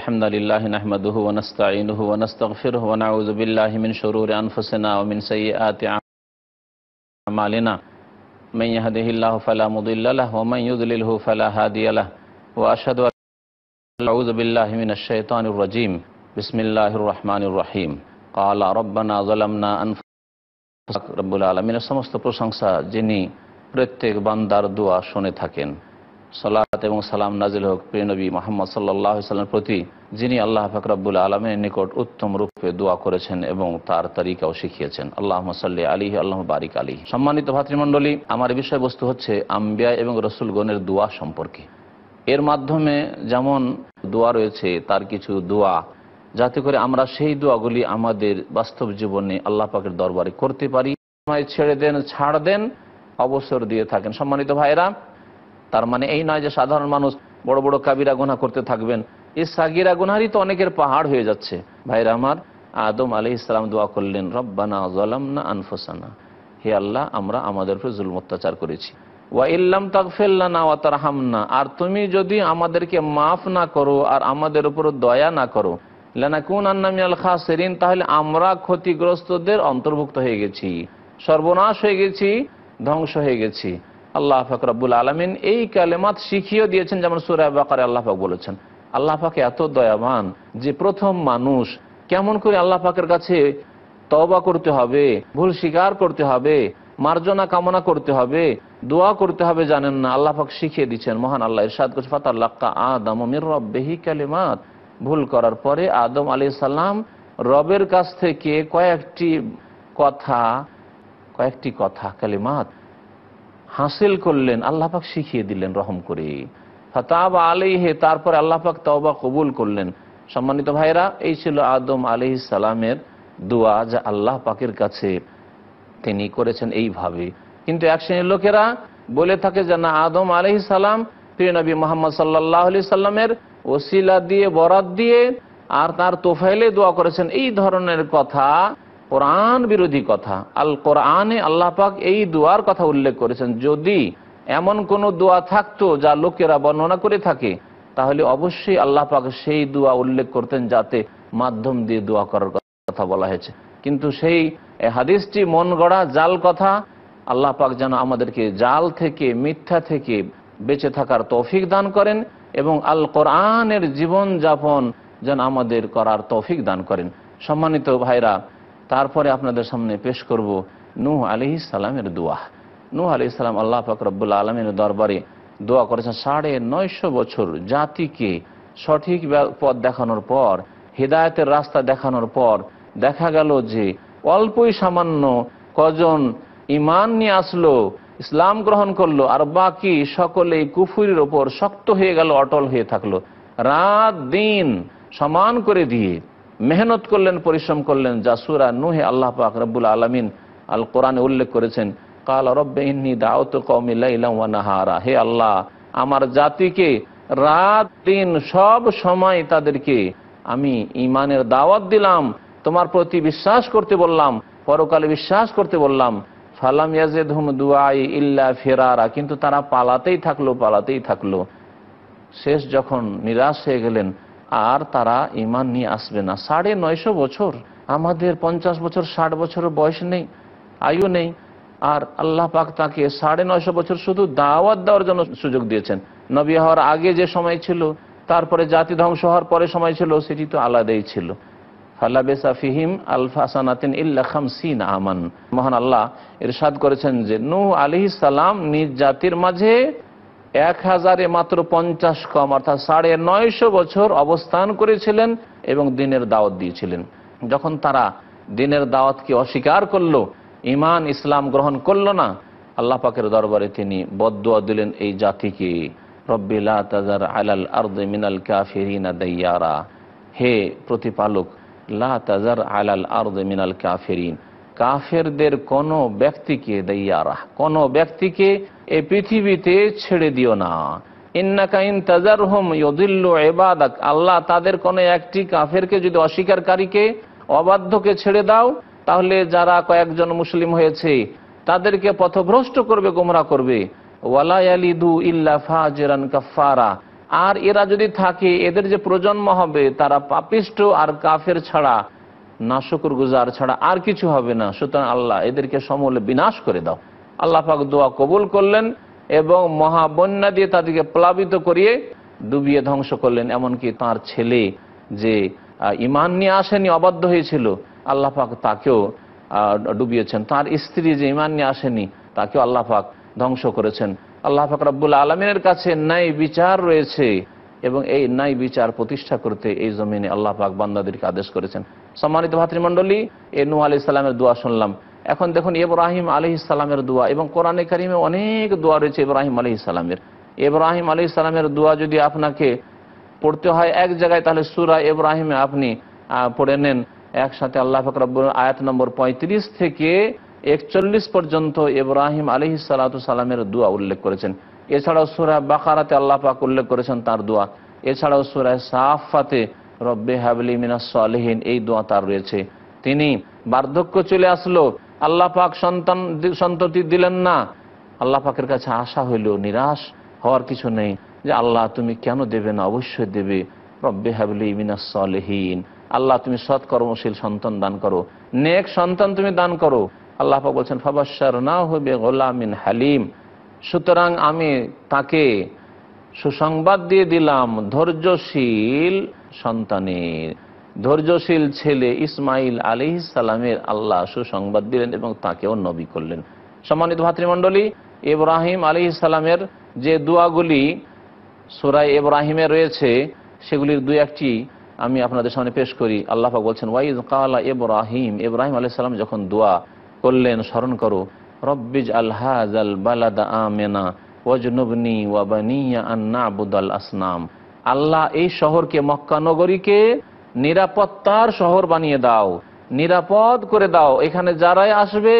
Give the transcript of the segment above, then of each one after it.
الحمد لله نحمده ونستعينه ونستغفره ونعوذ بالله من شرور أنفسنا ومن سيئات أعمالنا من يهده الله فلا مضل له ومن يذلله فلا هادي له وأشهد أن أعوذ بالله من الشيطان الرجيم بسم الله الرحمن الرحيم قال ربنا ظلمنا أنفسنا رب العالمين সমস্ত প্রশংসা যিনি প্রত্যেক বান্দার দোয়া শুনে থাকেন সালাত এবং সালাম নাজিল হোক প্রিয় নবী মোহাম্মদ সাল্লাহ সাল্লামের প্রতি যিনি আল্লাহ ফাকরাবুল আলমের নিকট উত্তম রূপে দোয়া করেছেন এবং তার তারিকাও শিখিয়েছেন আল্লাহ সাল্লি আলী আল্লাহ বারিক আলী সম্মানিত ভাতৃমণ্ডলী আমার বিষয়বস্তু হচ্ছে আম্বিয়া এবং রসুলগণের দোয়া সম্পর্কে এর মাধ্যমে যেমন দোয়া রয়েছে তার কিছু দোয়া যাতে করে আমরা সেই দোয়াগুলি আমাদের বাস্তব জীবনে আল্লাহ পাকের দরবারে করতে পারি ছেড়ে দেন ছাড় দেন অবসর দিয়ে থাকেন সম্মানিত ভাইরা তার মানে এই নয় যে সাধারণ মানুষ বড় বড় কাবিরা গুনা করতে থাকবেন এই সাগিরা গুনারই তো অনেকের পাহাড় হয়ে যাচ্ছে ভাইরা আমার আদম আলি ইসলাম দোয়া করলেন রব্বানা জলাম না আনফোসানা হে আল্লাহ আমরা আমাদের উপরে জুল অত্যাচার করেছি ওয়া ইল্লাম না ওয়া তার হামনা আর তুমি যদি আমাদেরকে মাফ না করো আর আমাদের উপর দয়া না করো লেনা লানাকুন আন্নামিয়াল খাসেরিন তাহলে আমরা ক্ষতিগ্রস্তদের অন্তর্ভুক্ত হয়ে গেছি সর্বনাশ হয়ে গেছি ধ্বংস হয়ে গেছি আল্লাহ ফাক রব্বুল আলমিন এই কালেমাত শিখিয়ে দিয়েছেন যেমন সুরায় বাকারে আল্লাহ বলেছেন আল্লাহ এত দয়াবান যে প্রথম মানুষ কেমন করে আল্লাহ কাছে তবা করতে হবে ভুল স্বীকার করতে হবে মার্জনা কামনা করতে হবে দোয়া করতে হবে জানেন না আল্লাহ শিখিয়ে দিচ্ছেন মহান আল্লাহ ইরশাদ করছে ফাতাল্লাক্কা আদম মির রব্বেহি কালেমাত ভুল করার পরে আদম আলি সাল্লাম রবের কাছ থেকে কয়েকটি কথা কয়েকটি কথা কালিমাত হাসিল করলেন আল্লাহাক শিখিয়ে দিলেন রহম করে হতাব আলিহে তারপর আল্লাহাক তওবা কবুল করলেন সম্মানিত ভাইরা এই ছিল আদম আলি সালামের দোয়া যা আল্লাহ পাকের কাছে তিনি করেছেন এইভাবে কিন্তু এক শ্রেণীর লোকেরা বলে থাকে যে না আদম আলি সালাম প্রিয়নবী মোহাম্মদ সাল্লাহ আলি সাল্লামের ওসিলা দিয়ে বরাত দিয়ে আর তার তোফাইলে দোয়া করেছেন এই ধরনের কথা কোরআন বিরোধী কথা আল কোরআনে আল্লাহ পাক এই দোয়ার কথা উল্লেখ করেছেন যদি এমন কোন দোয়া থাকতো যা লোকেরা বর্ণনা করে থাকে তাহলে অবশ্যই আল্লাহ পাক সেই দোয়া উল্লেখ করতেন যাতে মাধ্যম দিয়ে দোয়া করার কথা বলা হয়েছে কিন্তু সেই হাদিসটি মন গড়া জাল কথা আল্লাহ পাক যেন আমাদেরকে জাল থেকে মিথ্যা থেকে বেঁচে থাকার তৌফিক দান করেন এবং আল কোরআনের জীবন যাপন যেন আমাদের করার তৌফিক দান করেন সম্মানিত ভাইরা তারপরে আপনাদের সামনে পেশ করব নূহ আলি সালামের দোয়া নূহ আলি সালাম আল্লাহ ফাকরবুল্লা আলমের দরবারে দোয়া করেছেন সাড়ে নয়শো বছর জাতিকে সঠিক পথ দেখানোর পর হৃদায়তের রাস্তা দেখানোর পর দেখা গেল যে অল্পই সামান্য কজন ইমান নিয়ে আসলো ইসলাম গ্রহণ করলো আর বাকি সকলে কুফুরির ওপর শক্ত হয়ে গেল অটল হয়ে থাকলো রাত দিন সমান করে দিয়ে মেহনত করলেন পরিশ্রম করলেন জাসুরা নুহে আল্লাহ পাক রব্বুল আলমিন আল কোরআনে উল্লেখ করেছেন কাল রব্বে ইন্নি দাওত কৌমিল্লাহারা হে আল্লাহ আমার জাতিকে রাত দিন সব সময় তাদেরকে আমি ইমানের দাওয়াত দিলাম তোমার প্রতি বিশ্বাস করতে বললাম পরকালে বিশ্বাস করতে বললাম ফালাম ইয়াজেদ হুম দুয়াই ইল্লা ফেরারা কিন্তু তারা পালাতেই থাকলো পালাতেই থাকলো শেষ যখন নিরাশ হয়ে গেলেন আর তারা ইমান নিয়ে আসবে না সাড়ে নয়শো বছর আমাদের পঞ্চাশ বছর ষাট বছর বয়স নেই আয়ু নেই আর আল্লাহ পাক তাকে সাড়ে নয়শো বছর শুধু দাওয়াত দেওয়ার জন্য সুযোগ দিয়েছেন নবী হওয়ার আগে যে সময় ছিল তারপরে জাতি ধ্বংস হওয়ার পরে সময় ছিল সেটি তো আলাদাই ছিল ফাল্লাবেসাফিহিম আলফাসানাতিন ইল্লা সিন আমান মহান আল্লাহ এর সাদ করেছেন যে নু আলি সালাম নিজ জাতির মাঝে এক হাজারে মাত্র পঞ্চাশ কম অর্থাৎ সাড়ে নয়শো বছর অবস্থান করেছিলেন এবং দিনের দাওয়াত দিয়েছিলেন যখন তারা দিনের দাওয়াতকে অস্বীকার করল ইমান ইসলাম গ্রহণ করল না আল্লাহ পাকের দরবারে তিনি বদুয়া দিলেন এই জাতিকে মিনাল হে প্রতিপালক লা আলাল আর্দ মিনাল কাফেরিন কাফেরদের কোনো ব্যক্তিকে দইয়ারা কোন ব্যক্তিকে এ পৃথিবীতে ছেড়ে দিও না আল্লাহ তাদের কোনো একটি কাফেরকে যদি অস্বীকারীকে অবাধ্যকে ছেড়ে দাও তাহলে যারা কয়েকজন মুসলিম হয়েছে তাদেরকে পথভ্রষ্ট করবে গোমরা করবে আর এরা যদি থাকে এদের যে প্রজন্ম হবে তারা পাপিষ্ট আর কাফের ছাড়া না শুকুর গুজার ছাড়া আর কিছু হবে না সুতরাং আল্লাহ এদেরকে সমূলে বিনাশ করে দাও আল্লাহ পাক দোয়া কবুল করলেন এবং মহাবন্যা দিয়ে তাদেরকে প্লাবিত করিয়ে ডুবিয়ে ধ্বংস করলেন এমনকি তার ছেলে যে ইমান নিয়ে আসেনি অবাধ্য হয়েছিল আল্লাহ পাক তাকেও ডুবিয়েছেন তার স্ত্রী যে ইমান নিয়ে আসেনি তাকেও আল্লাহ পাক ধ্বংস করেছেন আল্লাহ পাক রব্বুল আলমিনের কাছে ন্যায় বিচার রয়েছে এবং এই ন্যায় বিচার প্রতিষ্ঠা করতে এই জমিনে আল্লাহ পাক বান্দাদেরকে আদেশ করেছেন সম্মানিত ভাতৃমণ্ডলী এ নু আলি ইসলামের দোয়া শুনলাম এখন দেখুন ইব্রাহিম আলি ইসলামের দোয়া এবং কোরআনে কারিমে অনেক দোয়া রয়েছে ইব্রাহিম আলি ইসলামের এব্রাহিম আলি ইসলামের দোয়া যদি আপনাকে পড়তে হয় এক জায়গায় তাহলে সুরা এব্রাহিমে আপনি পড়ে নেন একসাথে আল্লাহ ফকরাবুল আয়াত নম্বর পঁয়ত্রিশ থেকে একচল্লিশ পর্যন্ত ইব্রাহিম সালাত সালামের দোয়া উল্লেখ করেছেন এছাড়াও সুরা বাকারাতে আল্লাহ পাক উল্লেখ করেছেন তার দোয়া এছাড়াও সুরায় সাহাফাতে রব্বে হাবলি মিনাসহীন এই দোয়া তার রয়েছে তিনি বার্ধক্য চলে আসলো আল্লাহ পাক সন্তান সন্ততি দিলেন না আল্লাহ পাকের কাছে আশা হইল নিরাশ হওয়ার কিছু নেই যে আল্লাহ তুমি কেন দেবে না অবশ্যই দেবে রব্বে হাবলি মিনাসহীন আল্লাহ তুমি সৎকর্মশীল সন্তান দান করো নেক সন্তান তুমি দান করো আল্লাহ পাক বলছেন ফাবাসার না হবে গোলামিন হালিম সুতরাং আমি তাকে সুসংবাদ দিয়ে দিলাম ধৈর্যশীল সন্তানের ধৈর্যশীল ছেলে ইসমাইল আলী সালামের আল্লাহ সুসংবাদ দিলেন এবং তাকেও নবী করলেন সম্মানিত ভাতৃমণ্ডলী ইব্রাহিম আলি সালামের যে দোয়াগুলি সুরাই এব্রাহিমে রয়েছে সেগুলির দু একটি আমি আপনাদের সামনে পেশ করি আল্লাহ বলছেন ওয়াইদ কালা এব্রাহিম এব্রাহিম আলি সালাম যখন দোয়া করলেন স্মরণ করো রব্বিজ আল্লাহ আমেনা ওয়াজনবনি ওয়াবানিয়া আন্না আবুদাল আসনাম আল্লাহ এই শহরকে মক্কা নগরীকে নিরাপত্তার শহর বানিয়ে দাও নিরাপদ করে দাও এখানে যারাই আসবে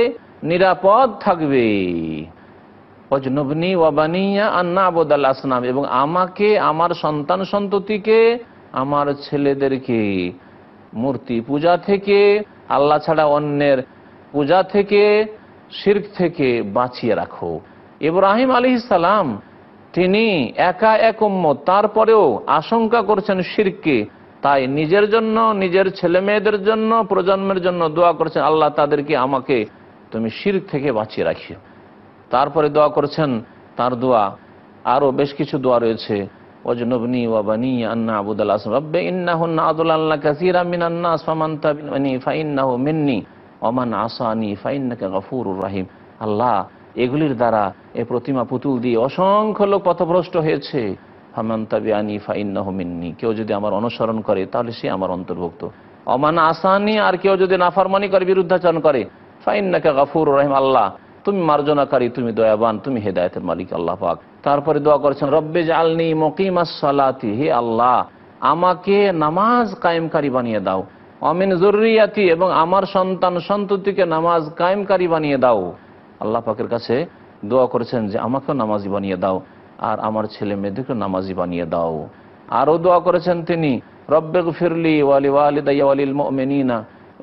নিরাপদ থাকবে অজনবনী আন্না আসনাম এবং আমাকে আমার সন্তান সন্ততিকে আমার ছেলেদেরকে মূর্তি পূজা থেকে আল্লাহ ছাড়া অন্যের পূজা থেকে শির্ক থেকে বাঁচিয়ে রাখো ইব্রাহিম আলী ইসালাম তিনি একা একম্য তারপরেও আশঙ্কা করছেন শিরকে তাই নিজের জন্য নিজের ছেলে মেয়েদের জন্য প্রজন্মের জন্য দোয়া করছেন আল্লাহ তাদেরকে আমাকে তুমি শির থেকে বাঁচিয়ে রাখিও তারপরে দোয়া করছেন তার দোয়া আরও বেশ কিছু দোয়া রয়েছে আন্না রব্বে আসানি রাহিম আল্লাহ এগুলির দ্বারা এ প্রতিমা পুতুল দিয়ে অসংখ্য লোক পথভ্রষ্ট হয়েছে কেউ যদি আমার অনুসরণ করে তাহলে সে আমার অন্তর্ভুক্ত অমান আসানি আর কেউ যদি নাফারমানি করে বিরুদ্ধাচরণ করে ফাইন্নাকা গাফুর রহিম আল্লাহ তুমি মার্জনাকারী তুমি দয়াবান তুমি হেদায়তের মালিক আল্লাহ পাক তারপরে দোয়া করেছেন রব্বে জালনি মকিমাসালাতি হে আল্লাহ আমাকে নামাজ কায়েমকারী বানিয়ে দাও অমিন জরুরিয়াতি এবং আমার সন্তান সন্ততিকে নামাজ কায়েমকারী বানিয়ে দাও আল্লাহ পাকের কাছে দোয়া করেছেন যে আমাকেও নামাজি বানিয়ে দাও আর আমার ছেলে মেয়েদেরকে নামাজি বানিয়ে দাও আরও দোয়া করেছেন তিনি রব্বেক ফিরলি ওয়ালি ওয়ালিদাইয়ালিল মেনিনা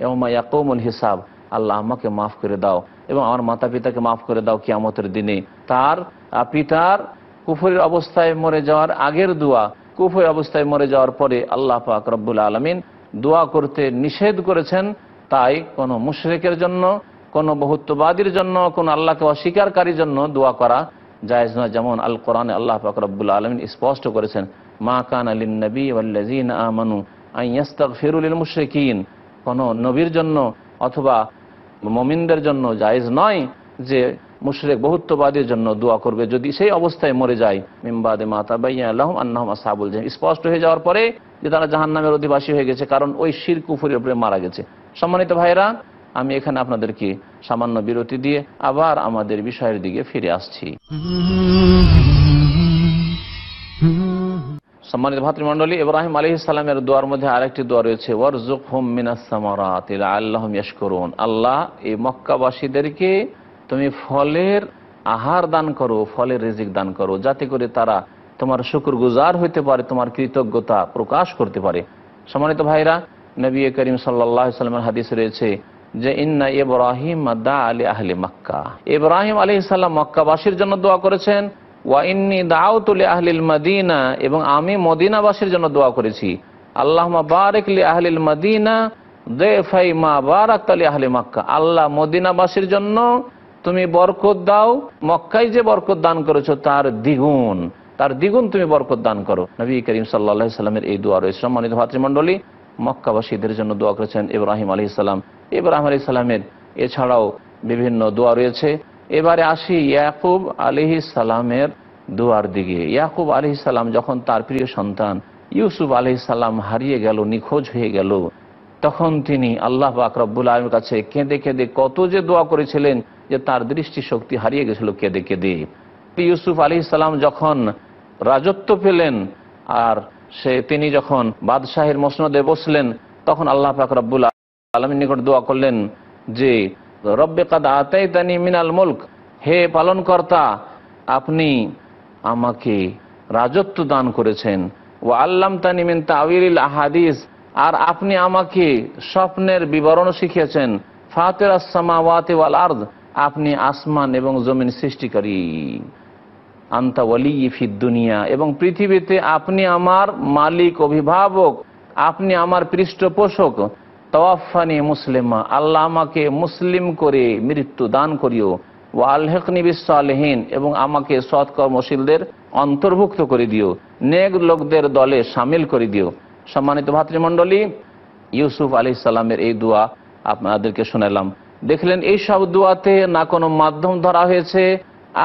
এমা ইয়াকৌমুল হিসাব আল্লাহ আমাকে মাফ করে দাও এবং আমার মাতা পিতাকে মাফ করে দাও কিয়ামতের দিনে তার পিতার কুফুরের অবস্থায় মরে যাওয়ার আগের দোয়া কুফুরের অবস্থায় মরে যাওয়ার পরে আল্লাহ পাক রব্বুল আলমিন দোয়া করতে নিষেধ করেছেন তাই কোনো মুশরেকের জন্য কোনো বহুত্ববাদীর জন্য কোনো আল্লাহকে অস্বীকারকারীর জন্য দোয়া করা জায়েজ নয় যেমন আল কোরআনে আল্লাহ ফাকরাবুল আলমিন স্পষ্ট করেছেন মা কান আলিন নবী আমানু আইয়াস্তাক ফিরুল মুশরিকিন কোনো নবীর জন্য অথবা মমিনদের জন্য জায়জ নয় যে মুশরেক বহুত্ববাদের জন্য দোয়া করবে যদি সেই অবস্থায় মরে যায় মিমবাদে মাতা বাইয়া আল্লাহম আন্নাহম সাহাবুল জাহিন স্পষ্ট হয়ে যাওয়ার পরে যে তারা জাহান নামের অধিবাসী হয়ে গেছে কারণ ওই শির কুফুরের উপরে মারা গেছে সম্মানিত ভাইরা আমি এখানে আপনাদেরকে সামান্য বিরতি দিয়ে আবার আমাদের বিষয়ের দিকে ফিরে আসছি সম্মানিত ভাতৃমন্ডলী ইব্রাহিম আলী ইসলামের দোয়ার মধ্যে আরেকটি দোয়া রয়েছে ওয়ারজুক হোম মিনাসমারাত আল্লাহ করুন আল্লাহ এই মক্কাবাসীদেরকে তুমি ফলের আহার দান করো ফলের রেজিক দান করো যাতে করে তারা তোমার শুকুর গুজার হইতে পারে তোমার কৃতজ্ঞতা প্রকাশ করতে পারে সম্মানিত ভাইরা নবী করিম সাল্লাহ সাল্লামের হাদিস রয়েছে যে ইন্না ইব্রাহিম দা আলী আহলি মক্কা ইব্রাহিম আলী ইসাল্লাম মক্কাবাসীর জন্য দোয়া করেছেন ওয়া ইন্নি দাউতুল আহলিল মদিনা এবং আমি মদিনাবাসীর জন্য দোয়া করেছি আল্লাহ বারেকলি আহলিল মদিনা দে ফাই মা বারাক আলী আহলি মক্কা আল্লাহ মদিনাবাসীর জন্য তুমি বরকত দাও মক্কায় যে বরকত দান করেছো তার দ্বিগুণ তার দ্বিগুণ তুমি বরকত দান করো নবী করিম সাল্লা সাল্লামের এই দোয়া রয়েছে সম্মানিত ভাতৃমণ্ডলী মক্কাবাসীদের জন্য দোয়া করেছেন ইব্রাহিম আলী ইসলাম ইব্রাহিম আলী সালামের এছাড়াও বিভিন্ন দোয়া রয়েছে এবারে আসি ইয়াকুব আলিহি সালামের দোয়ার দিকে ইয়াকুব আলি সালাম যখন তার প্রিয় সন্তান ইউসুফ আলি সালাম হারিয়ে গেল নিখোজ হয়ে গেল তখন তিনি আল্লাহ আকরবুল আলমের কাছে কেঁদে কেঁদে কত যে দোয়া করেছিলেন যে তার দৃষ্টি শক্তি হারিয়ে গেছিল কেঁদে কেঁদে ইউসুফ আলি সালাম যখন রাজত্ব পেলেন আর সে তিনি যখন বাদশাহের মসনদে বসলেন তখন আল্লাহ পাক আলমের নিকট দোয়া করলেন যে রব্বে কাদা আতাইতানি মিনাল মুল্ক হে পালন কর্তা আপনি আমাকে রাজত্ব দান করেছেন ও আল্লাম তানি মিন তাউিল আহাদিস আর আপনি আমাকে স্বপ্নের বিবরণ শিখিয়েছেন ফাতের আসামাওয়াতে ওয়াল আর্দ আপনি আসমান এবং জমিন সৃষ্টিকারী আন্তা ওয়ালি ফিদ দুনিয়া এবং পৃথিবীতে আপনি আমার মালিক অভিভাবক আপনি আমার পৃষ্ঠপোষক তওয়াফানি মুসলিমা আল্লাহ আমাকে মুসলিম করে মৃত্যু দান করিও ও আলহেকনি বিশ্বালহীন এবং আমাকে সৎ কর্মশীলদের অন্তর্ভুক্ত করে দিও নেক লোকদের দলে সামিল করে দিও সম্মানিত ভাতৃমণ্ডলী ইউসুফ আলি সাল্লামের এই দোয়া আপনাদেরকে শুনালাম দেখলেন এই সব দোয়াতে না কোনো মাধ্যম ধরা হয়েছে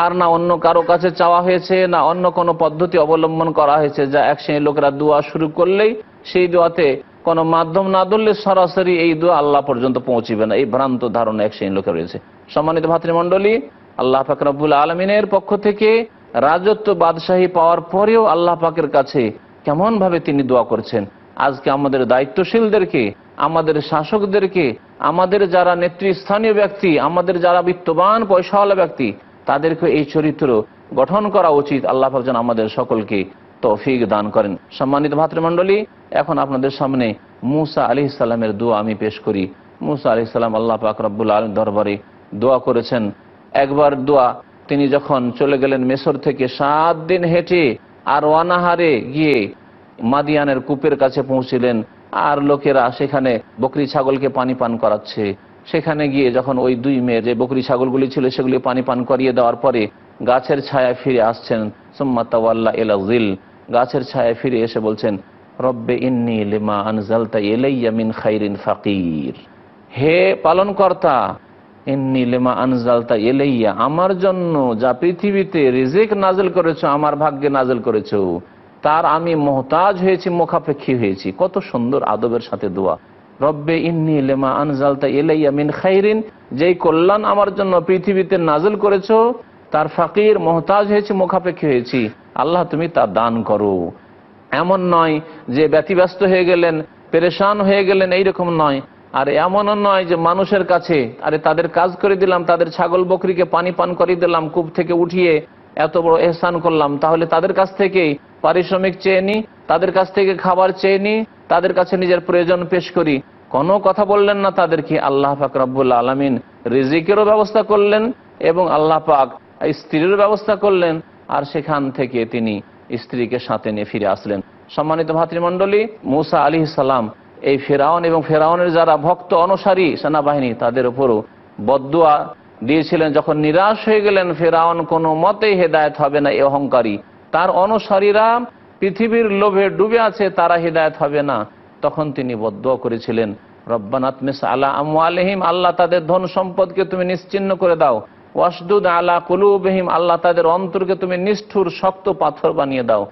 আর না অন্য কারো কাছে চাওয়া হয়েছে না অন্য কোনো পদ্ধতি অবলম্বন করা হয়েছে যা এক শ্রেণীর লোকেরা দোয়া শুরু করলেই সেই দোয়াতে কোনো মাধ্যম না ধরলে সরাসরি এই দোয়া আল্লাহ পর্যন্ত পৌঁছিবে না এই ভ্রান্ত ধারণা এক শ্রেণীর লোকের রয়েছে সম্মানিত ভাতৃমন্ডলী আল্লাহ পাক রব্বুল আলমিনের পক্ষ থেকে রাজত্ব বাদশাহী পাওয়ার পরেও আল্লাহ পাকের কাছে কেমন ভাবে তিনি দোয়া করছেন আজকে আমাদের দায়িত্বশীলদেরকে আমাদের শাসকদেরকে আমাদের যারা নেতৃস্থানীয় ব্যক্তি আমাদের যারা বিত্তবান পয়সাওয়ালা ব্যক্তি তাদেরকে এই চরিত্র গঠন করা উচিত আল্লাহ যেন আমাদের সকলকে তৌফিক দান করেন সম্মানিত ভাতৃমণ্ডলী এখন আপনাদের সামনে মুসা আলি ইসাল্লামের দোয়া আমি পেশ করি মুসা আলি ইসাল্লাম আল্লাহ পাক রব্বুল আলম দরবারে দোয়া করেছেন একবার দোয়া তিনি যখন চলে গেলেন মেসর থেকে সাত দিন হেঁটে আর ওয়ানাহারে গিয়ে মাদিয়ানের কূপের কাছে পৌঁছিলেন আর লোকেরা সেখানে বকরি ছাগলকে পানি পান করাচ্ছে সেখানে গিয়ে যখন ওই দুই মেয়ে যে বকরি ছাগলগুলি ছিল সেগুলি পানি পান করিয়ে দেওয়ার পরে গাছের ছায়া ফিরে আসছেন সুম্মাতাওয়াল্লা এলা গাছের ছায় ফিরে এসে বলছেন রব্বে ইন্নি লিমা আনজালতা এলাইয়া মিন খাইরিন ফাকির হে পালনকর্তা ইন্নি লিমা আনজালতা এলাইয়া আমার জন্য যা পৃথিবীতে রিজিক নাজেল করেছো আমার ভাগ্যে নাজেল করেছো তার আমি মোহতাজ হয়েছি মুখাপেক্ষী হয়েছি কত সুন্দর আদবের সাথে দোয়া রব্বে ইন্নি লেমা আনজালতা এলাইয়া মিন খাইরিন যেই কল্যাণ আমার জন্য পৃথিবীতে নাজল করেছো তার ফাকির মোহতাজ হয়েছি মুখাপেক্ষী হয়েছি আল্লাহ তুমি তা দান করো এমন নয় যে ব্যতিব্যস্ত হয়ে গেলেন পেরেশান হয়ে গেলেন এইরকম নয় আর এমনও নয় যে মানুষের কাছে আরে তাদের কাজ করে দিলাম তাদের ছাগল বকরিকে পানি পান করিয়ে দিলাম কূপ থেকে উঠিয়ে এত বড় এহসান করলাম তাহলে তাদের কাছ থেকেই পারিশ্রমিক চেয়ে নি তাদের কাছ থেকে খাবার চেয়ে নি তাদের কাছে নিজের প্রয়োজন পেশ করি কোনো কথা বললেন না তাদেরকে আল্লাহ পাক রব্বুল আলমিন রিজিকেরও ব্যবস্থা করলেন এবং আল্লাহ পাক স্ত্রীর ব্যবস্থা করলেন আর সেখান থেকে তিনি স্ত্রীকে সাথে নিয়ে ফিরে আসলেন সম্মানিত ভাতৃমণ্ডলী মুসা আলী সালাম এই ফেরাউন এবং ফেরাউনের যারা ভক্ত অনুসারী সেনাবাহিনী তাদের উপরও বদুয়া দিয়েছিলেন যখন নিরাশ হয়ে গেলেন ফেরাউন কোনো মতেই হেদায়ত হবে না এ অহংকারী তার অনুসারীরা পৃথিবীর লোভে ডুবে আছে তারা হেদায়ত হবে না তখন তিনি বদুয়া করেছিলেন রব্বানাতমিস আলা আলহিম আল্লাহ তাদের ধন সম্পদকে তুমি নিশ্চিন্ন করে দাও ওয়াসদুদ আলা কুলুবহিম আল্লাহ তাদের অন্তরকে তুমি নিষ্ঠুর শক্ত পাথর বানিয়ে দাও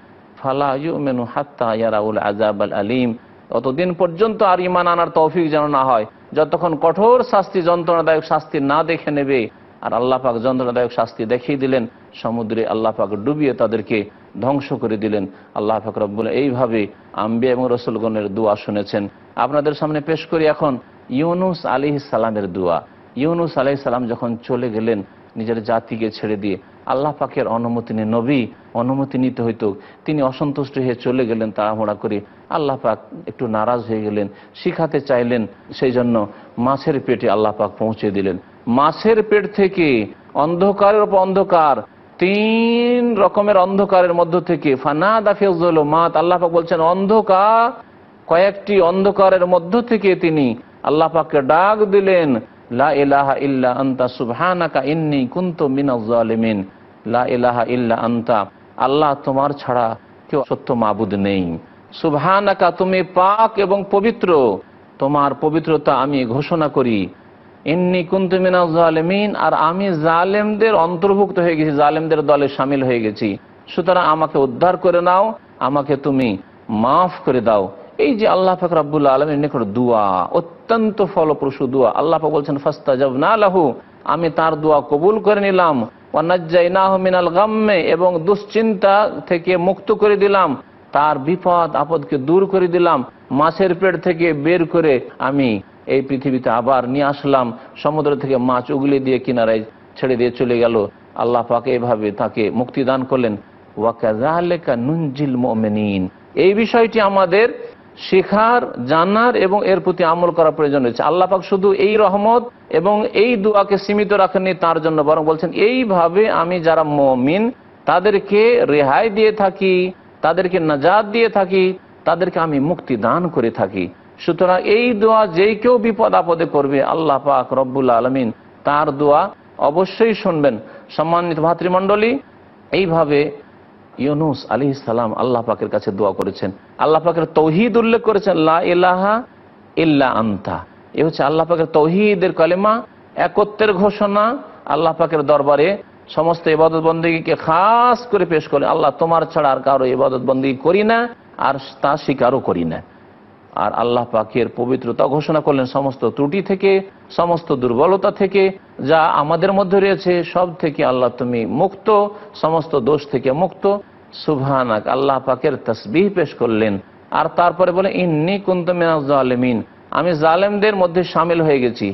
ফালা ইউমেনু হাত্তা ইয়ারাউল আজাব আল আলিম অতদিন পর্যন্ত আর ইমান আনার তৌফিক যেন না হয় যতক্ষণ কঠোর শাস্তি যন্ত্রণাদায়ক শাস্তি না দেখে নেবে আর আল্লাহ পাক যন্ত্রণাদায়ক শাস্তি দেখিয়ে দিলেন সমুদ্রে আল্লাহ পাক ডুবিয়ে তাদেরকে ধ্বংস করে দিলেন আল্লাহ পাক রব্বুল এইভাবে আম্বি এবং রসুলগণের দোয়া শুনেছেন আপনাদের সামনে পেশ করি এখন ইউনুস আলী সালামের দোয়া ইউনুস আলাই সালাম যখন চলে গেলেন নিজের জাতিকে ছেড়ে দিয়ে আল্লাহ পাকের অনুমতি নিয়ে নবী অনুমতি নিতে হইত তিনি অসন্তুষ্ট হয়ে চলে গেলেন তাড়াহুড়া করে আল্লাহ পাক একটু নারাজ হয়ে গেলেন শিখাতে চাইলেন সেই জন্য মাছের পেটে আল্লাহ পাক পৌঁছে দিলেন মাছের পেট থেকে অন্ধকারের উপর অন্ধকার তিন রকমের অন্ধকারের মধ্য থেকে ফানা দাফিউজল মাত আল্লাহ পাক বলছেন অন্ধকার কয়েকটি অন্ধকারের মধ্য থেকে তিনি আল্লাহ পাককে ডাক দিলেন লা ইলাহা ইল্লা আন্তা সুবহানাকা ইন্নি কুন্তু মিনাজ জালিমিন লা ইলাহা ইল্লা আন্তা আল্লাহ তোমার ছাড়া কেউ সত্য মাবুদ নেই সুবহানাকা তুমি পাক এবং পবিত্র তোমার পবিত্রতা আমি ঘোষণা করি ইন্নি কুন্তু মিনাজ আর আমি জালেমদের অন্তর্ভুক্ত হয়ে গেছি জালেমদের দলে সামিল হয়ে গেছি সুতরাং আমাকে উদ্ধার করে নাও আমাকে তুমি মাফ করে দাও এই যে আল্লাহ পাক আলমের নিকট দোয়া অত্যন্ত ফলপ্রসূ দোয়া আল্লাহ বলছেন ফাস্তা না লাহু আমি তার দোয়া কবুল করে নিলাম মিনাল গাম্মে এবং দুশ্চিন্তা থেকে মুক্ত করে দিলাম তার বিপদ আপদকে দূর করে দিলাম মাছের পেট থেকে বের করে আমি এই পৃথিবীতে আবার নিয়ে আসলাম সমুদ্র থেকে মাছ উগলে দিয়ে কিনারায় ছেড়ে দিয়ে চলে গেল আল্লাহ পাক এভাবে তাকে মুক্তি দান করলেন ওয়াকা নুনজিল মোমেনিন এই বিষয়টি আমাদের শেখার জানার এবং এর প্রতি আমল করা প্রয়োজন রয়েছে আল্লাপাক শুধু এই রহমত এবং এই দোয়াকে সীমিত রাখেননি তার জন্য বরং বলছেন এইভাবে আমি যারা মমিন তাদেরকে রেহাই দিয়ে থাকি তাদেরকে নাজাদ দিয়ে থাকি তাদেরকে আমি মুক্তি দান করে থাকি সুতরাং এই দোয়া যেই কেউ বিপদ আপদে করবে আল্লাহ পাক রব্বুল আলমিন তার দোয়া অবশ্যই শুনবেন সম্মানিত ভাতৃমণ্ডলী এইভাবে ইউনুস আলি সালাম আল্লাহ পাকের কাছে দোয়া করেছেন আল্লাহ পাকের তৌহিদ উল্লেখ করেছেন লা ইল্লা আন্তা এ হচ্ছে আল্লাহ পাকের তৌহিদের কলেমা একত্রের ঘোষণা আল্লাহ পাকের দরবারে সমস্ত ইবাদত বন্দীকে খাস করে পেশ করে আল্লাহ তোমার ছাড়া আর কারো ইবাদত বন্দী করি না আর তা স্বীকারও করি না আর আল্লাহ পাকের পবিত্রতা ঘোষণা করলেন সমস্ত ত্রুটি থেকে সমস্ত দুর্বলতা থেকে যা আমাদের মধ্যে রয়েছে সব থেকে আল্লাহ তুমি মুক্ত সমস্ত দোষ থেকে মুক্ত সুভানাক আল্লাহ পাকের তসবিহ পেশ করলেন আর তারপরে বলে ইন্নি কুন্তমিন আমি জালেমদের মধ্যে সামিল হয়ে গেছি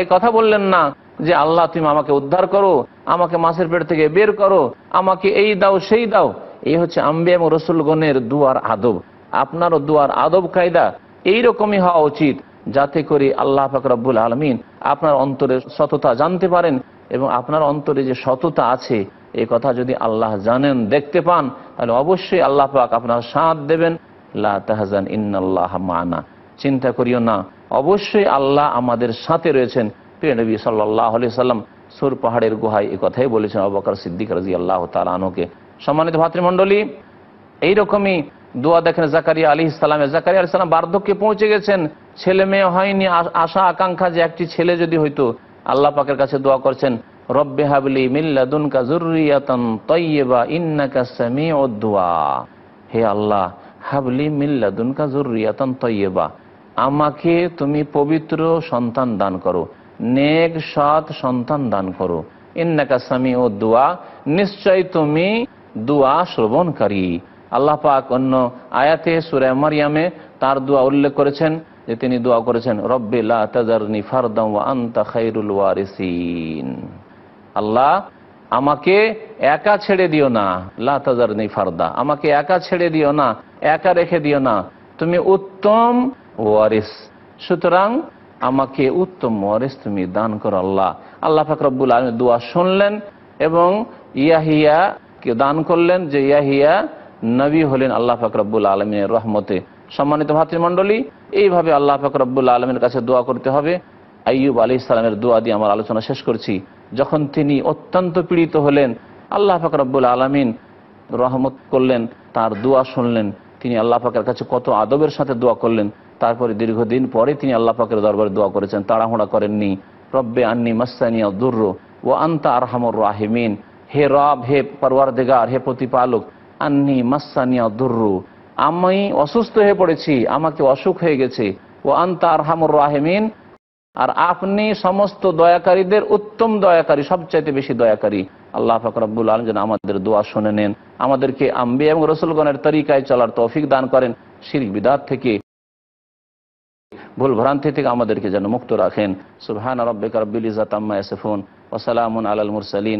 এই কথা বললেন না যে আল্লাহ তুমি আমাকে উদ্ধার করো আমাকে মাছের পেট থেকে বের করো আমাকে এই দাও সেই দাও এই হচ্ছে আম্বি এবং রসুলগণের দুয়ার আদব আপনারও দুয়ার আদব কায়দা এইরকমই হওয়া উচিত যাতে করে আল্লাহ পাক রব্বুল আলমিন আপনার অন্তরের সততা জানতে পারেন এবং আপনার অন্তরে যে সততা আছে এই কথা যদি আল্লাহ জানেন দেখতে পান তাহলে অবশ্যই আল্লাহ পাক আপনার সাঁত দেবেন লা তাহজান ইন্নাল্লাহ মানা চিন্তা করিও না অবশ্যই আল্লাহ আমাদের সাথে রয়েছেন প্রিয় নবী সাল্লাহ আলি সাল্লাম সুর পাহাড়ের গুহায় এ কথাই বলেছেন অবাকর সিদ্দিক রাজি আল্লাহ আনোকে সম্মানিত ভাতৃমণ্ডলী এইরকমই দোয়া দেখেন জাকারিয়া আলী ইসলামে জাকারিয়া আলি ইসলাম বার্ধক্যে পৌঁছে গেছেন ছেলে মেয়ে হয়নি আশা আকাঙ্ক্ষা যে একটি ছেলে যদি হইতো আল্লাহ পাকের কাছে দোয়া করছেন রব্বে হাবলি মিল্লাদুন কাজুরিয়াতন তৈবা ইন্নাকা সামি দোয়া হে আল্লাহ হাবলি মিল্লাদুন কাজুরিয়াতন তৈবা আমাকে তুমি পবিত্র সন্তান দান করো নেক সৎ সন্তান দান করো ইন্নাকা সামি ও দোয়া নিশ্চয় তুমি দোয়া শ্রবণকারী আল্লাহ পাক অন্য আয়াতে সুরে মারিয়ামে তার দোয়া উল্লেখ করেছেন যে তিনি দোয়া করেছেন রব্বিল্লা তাজারনি ফারদাম আন্তা খাইরুল ওয়ারিসিন আল্লাহ আমাকে একা ছেড়ে দিও না লাতাজার ফারদা আমাকে একা ছেড়ে দিও না একা রেখে দিও না তুমি উত্তম ওয়ারিস সুতরাং আমাকে উত্তম ওয়ারিস তুমি দান করো আল্লাহ আল্লাহ ফাকরবুল আলম দোয়া শুনলেন এবং ইয়াহিয়া কে দান করলেন যে ইয়াহিয়া নবী হলেন আল্লাহ ফাকরবুল আলমের রহমতে সম্মানিত ভাতৃমণ্ডলী এইভাবে আল্লাহ ফাকরবুল আলমের কাছে দোয়া করতে হবে আইয়ুব আলি ইসলামের দোয়া দিয়ে আমার আলোচনা শেষ করছি যখন তিনি অত্যন্ত পীড়িত হলেন আল্লাহ পাক রব্বুল আলমিন রহমত করলেন তার দোয়া শুনলেন তিনি আল্লাহ পাকের কাছে কত আদবের সাথে দোয়া করলেন তারপরে দীর্ঘদিন পরে তিনি আল্লাহ পাকের দরবারে দোয়া করেছেন তাড়াহুড়া করেননি রব্বে আন্নি মাসানিয়া দুর্র ও আন্তা আরহামর রাহিমিন হে রব হে দেগার হে প্রতিপালক আন্নি মাসানিয়া দুর্র আমি অসুস্থ হয়ে পড়েছি আমাকে অসুখ হয়ে গেছে ও আন্তা আরহামর রাহিমিন আর আপনি সমস্ত দয়াকারীদের উত্তম দয়াকারী সবচাইতে বেশি দয়াকারী আল্লাহ ফাকরাবুল আলম যেন আমাদের দোয়া শুনে নেন আমাদেরকে আম্বি এবং রসুলগণের তরিকায় চলার তৌফিক দান করেন শিরিক বিদাত থেকে ভুল ভ্রান্তি থেকে আমাদেরকে যেন মুক্ত রাখেন সুবহান রব্বিক রব্বিল ইজাত আম্মা ইয়াসিফুন ওয়া সালামুন আলাল মুরসালিন